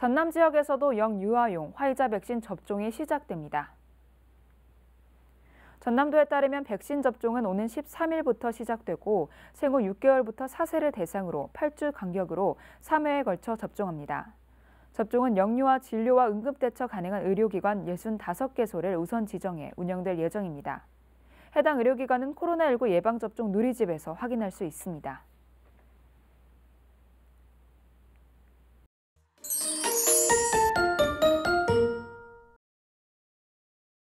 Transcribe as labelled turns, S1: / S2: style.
S1: 전남 지역에서도 영유아용 화이자 백신 접종이 시작됩니다. 전남도에 따르면 백신 접종은 오는 13일부터 시작되고 생후 6개월부터 4세를 대상으로 8주 간격으로 3회에 걸쳐 접종합니다. 접종은 영유아 진료와 응급 대처 가능한 의료기관 65개소를 우선 지정해 운영될 예정입니다. 해당 의료기관은 코로나19 예방접종 누리집에서 확인할 수 있습니다.